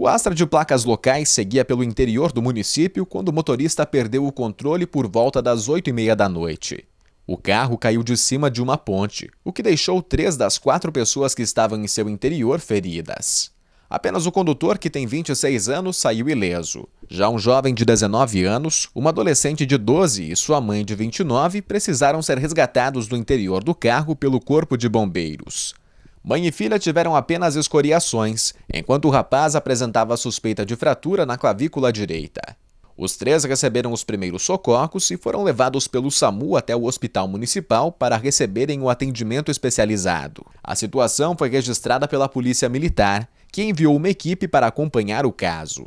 O Astra de placas locais seguia pelo interior do município quando o motorista perdeu o controle por volta das 8h30 da noite. O carro caiu de cima de uma ponte, o que deixou três das quatro pessoas que estavam em seu interior feridas. Apenas o condutor, que tem 26 anos, saiu ileso. Já um jovem de 19 anos, uma adolescente de 12 e sua mãe de 29 precisaram ser resgatados do interior do carro pelo Corpo de Bombeiros. Mãe e filha tiveram apenas escoriações, enquanto o rapaz apresentava suspeita de fratura na clavícula direita. Os três receberam os primeiros socorros e foram levados pelo SAMU até o Hospital Municipal para receberem o atendimento especializado. A situação foi registrada pela Polícia Militar, que enviou uma equipe para acompanhar o caso.